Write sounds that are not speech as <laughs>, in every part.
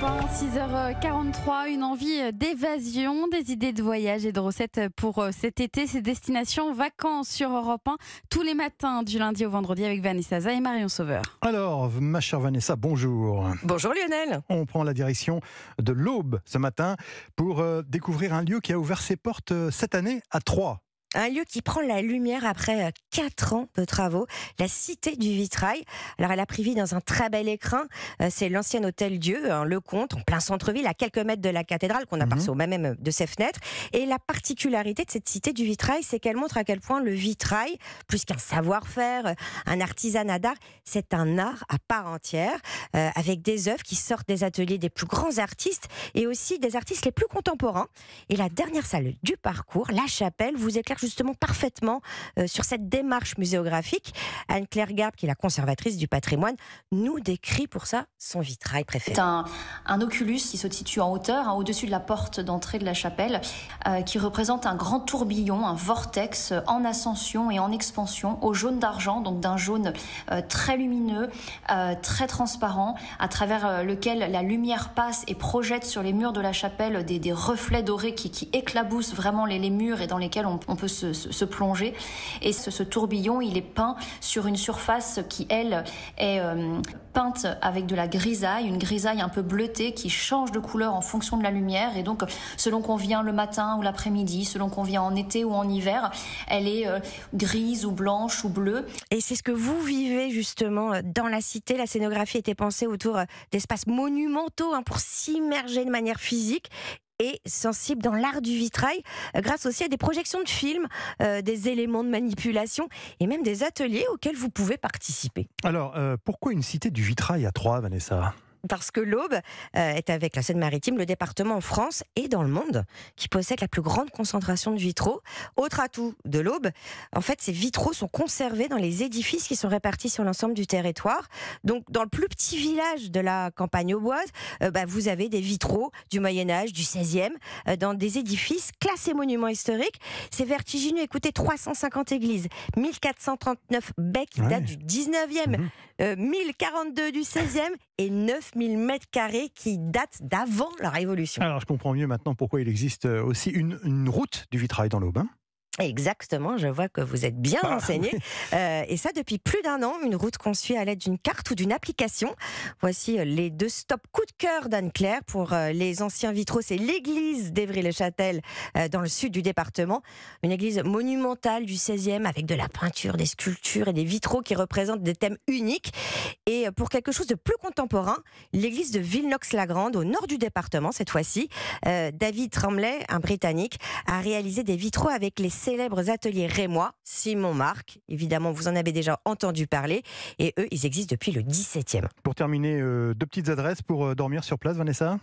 6h43, une envie d'évasion, des idées de voyage et de recettes pour euh, cet été. ces destinations Vacances sur Europe 1, tous les matins du lundi au vendredi avec Vanessa Zay et Marion Sauveur. Alors, ma chère Vanessa, bonjour. Bonjour Lionel. On prend la direction de l'Aube ce matin pour euh, découvrir un lieu qui a ouvert ses portes euh, cette année à Troyes un lieu qui prend la lumière après euh, quatre ans de travaux, la Cité du Vitrail. Alors elle a pris vie dans un très bel écrin, euh, c'est l'ancien hôtel Dieu, hein, le Comte, en plein centre-ville, à quelques mètres de la cathédrale, qu'on a mmh. au même, euh, de ses fenêtres. Et la particularité de cette Cité du Vitrail, c'est qu'elle montre à quel point le vitrail, plus qu'un savoir-faire, un artisanat d'art, c'est un art à part entière, avec des œuvres qui sortent des ateliers des plus grands artistes et aussi des artistes les plus contemporains. Et la dernière salle du parcours, la chapelle, vous éclaire justement parfaitement euh, sur cette démarche muséographique. Anne-Claire Garbe, qui est la conservatrice du patrimoine, nous décrit pour ça son vitrail préféré. C'est un, oculus qui se situe en hauteur, hein, au-dessus de la porte d'entrée de la chapelle, euh, qui représente un grand tourbillon, un vortex euh, en ascension et en expansion au jaune d'argent, donc d'un jaune très lumineux, très transparent, à travers lequel la lumière passe et projette sur les murs de la chapelle des, des reflets dorés qui, qui éclaboussent vraiment les, les, murs et dans lesquels on, on peut se, plonger. Et ce, tourbillon, il est peint sur une surface qui, elle, est euh, peinte avec de la grisaille, une grisaille un peu bleutée qui change de couleur en fonction de la lumière. Et donc, selon qu'on vient le matin ou l'après-midi, selon qu'on vient en été ou en hiver, elle est euh, grise ou blanche ou bleue. Et c'est ce que vous vivez justement euh, dans la cité. La scénographie était pensée autour d'espaces monumentaux hein, pour s'immerger de manière physique et sensible dans l'art du vitrail, euh, grâce aussi à des projections de films, euh, des éléments de manipulation et même des ateliers auxquels vous pouvez participer. Alors, euh, pourquoi une cité du vitrail à Troyes, Vanessa parce que l'Aube euh, est avec la Seine-Maritime le département en France et dans le monde qui possède la plus grande concentration de vitraux. Autre atout de l'Aube, en fait, ces vitraux sont conservés dans les édifices qui sont répartis sur l'ensemble du territoire. Donc, dans le plus petit village de la campagne auboise, euh, bah, vous avez des vitraux du Moyen Âge, du 16e, euh, dans des édifices classés monuments historiques. C'est vertigineux. Écoutez, 350 églises, 1439 becs qui datent du 19e. 1042 euh, du 16e et 9000 mètres carrés qui datent d'avant la Révolution. Alors je comprends mieux maintenant pourquoi il existe euh, aussi une, une route du vitrail dans l'Aubin. Hein. Exactement, je vois que vous êtes bien bah. enseigné. <laughs> Euh, et ça depuis plus d'un an, une route conçue à l'aide d'une carte ou d'une application. Voici euh, les deux stops coup de cœur d'Anne-Claire pour euh, les anciens vitraux. C'est l'église d'Evry-le-Châtel dans le sud du département. Une église monumentale du 16e avec de la peinture, des sculptures et des vitraux qui représentent des thèmes uniques. Et pour quelque chose de plus contemporain, l'église de Villeneuve-la-Grande au nord du département cette fois-ci. David Tremblay, un Britannique, a réalisé des vitraux avec les célèbres ateliers rémois, Simon Marc. Évidemment, vous en avez déjà entendu parler. Et eux, ils existent depuis le 17e. Pour terminer, euh, deux petites adresses pour euh, dormir sur place, Vanessa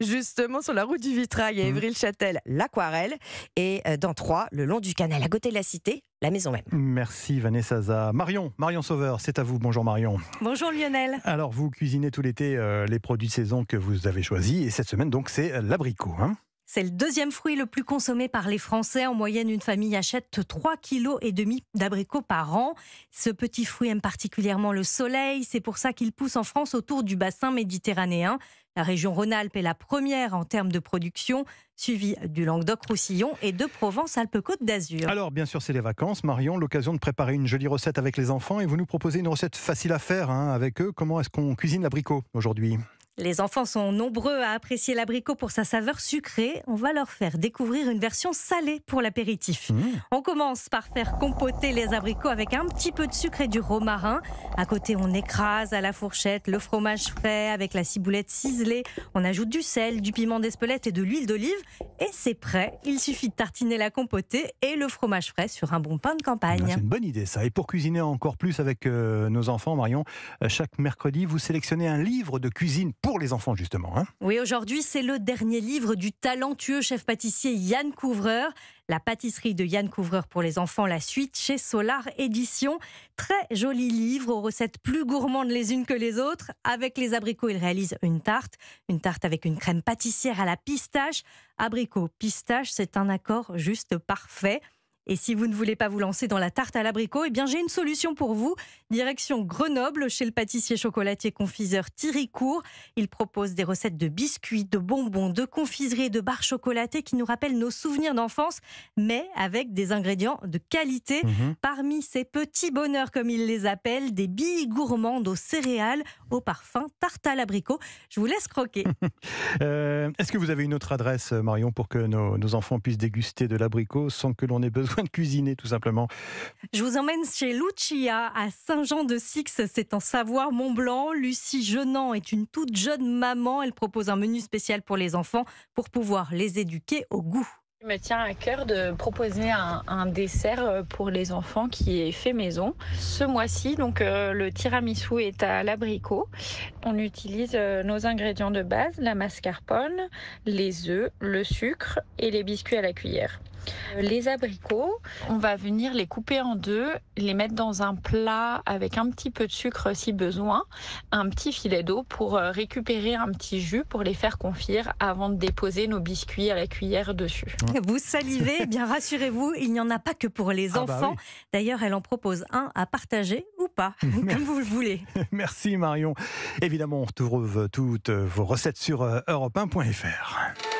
Justement, sur la route du Vitrail à mhm. Évril-Châtel, l'aquarelle. Et euh, dans trois, le long du canal, à côté de la cité, la maison même. Merci Vanessa Marion, Marion Sauveur, c'est à vous. Bonjour Marion. Bonjour Lionel. Alors, vous cuisinez tout l'été les produits de saison que vous avez choisis. Et cette semaine, donc, c'est l'abricot. Hein c'est le deuxième fruit le plus consommé par les Français. En moyenne, une famille achète 3,5 kg d'abricots par an. Ce petit fruit aime particulièrement le soleil. C'est pour ça qu'il pousse en France autour du bassin méditerranéen. La région Rhône-Alpes est la première en termes de production, suivie du Languedoc-Roussillon et de Provence-Alpes-Côte d'Azur. Alors, bien sûr, c'est les vacances. Marion, l'occasion de préparer une jolie recette avec les enfants. Et vous nous proposez une recette facile à faire hein, avec eux. Comment est-ce qu'on cuisine l'abricot aujourd'hui les enfants sont nombreux à apprécier l'abricot pour sa saveur sucrée. On va leur faire découvrir une version salée pour l'apéritif. Mmh. On commence par faire compoter les abricots avec un petit peu de sucre et du romarin. À côté, on écrase à la fourchette le fromage frais avec la ciboulette ciselée. On ajoute du sel, du piment d'Espelette et de l'huile d'olive. Et c'est prêt. Il suffit de tartiner la compotée et le fromage frais sur un bon pain de ah, campagne. C'est une bonne idée ça. Et pour cuisiner encore plus avec euh, nos enfants, Marion, euh, chaque mercredi, vous sélectionnez un livre de cuisine pour les enfants justement. Hein. Oui, aujourd'hui c'est le dernier livre du talentueux chef pâtissier Yann Couvreur. La pâtisserie de Yann Couvreur pour les enfants, la suite chez Solar Édition. Très joli livre aux recettes plus gourmandes les unes que les autres. Avec les abricots, il réalise une tarte, une tarte avec une crème pâtissière à la pistache. Abricot, pistache, c'est un accord juste parfait. Et si vous ne voulez pas vous lancer dans la tarte à l'abricot, eh bien j'ai une solution pour vous. Direction Grenoble, chez le pâtissier chocolatier confiseur Thierry Court. Il propose des recettes de biscuits, de bonbons, de confiseries de barres chocolatées qui nous rappellent nos souvenirs d'enfance, mais avec des ingrédients de qualité. Mhm. Parmi ces petits bonheurs, comme il les appelle, des billes gourmandes aux céréales, au parfum, tarte à l'abricot. Je vous laisse croquer. <laughs> Euh, est-ce que vous avez une autre adresse, euh, Marion, pour que nos, nos enfants puissent déguster de l'abricot sans que l'on ait besoin de cuisiner tout simplement. Je vous emmène chez Lucia à Saint-Jean-de-Six, c'est en Savoie, Mont-Blanc. Lucie Genant est une toute jeune maman, elle propose un menu spécial pour les enfants pour pouvoir les éduquer au goût. Il me tient à cœur de proposer un, dessert euh, pour les enfants qui est fait maison. Ce mois-ci, donc euh, le tiramisu est à l'abricot. On utilise euh, nos ingrédients de base la mascarpone, les œufs, le sucre et les biscuits à la cuillère. Euh, les abricots, on va venir les couper en deux, les mettre dans un plat avec un petit peu de sucre si besoin, un petit filet d'eau pour euh, récupérer un petit jus pour les faire confire avant de déposer nos biscuits à la cuillère dessus. Vous salivez, eh bien rassurez-vous, il n'y en a pas que pour les ah bah enfants. D'ailleurs, elle en propose un à partager ou pas, comme vous le voulez. <laughs> Merci Marion. Évidemment, on retrouve toutes vos recettes sur euh, europe1.fr.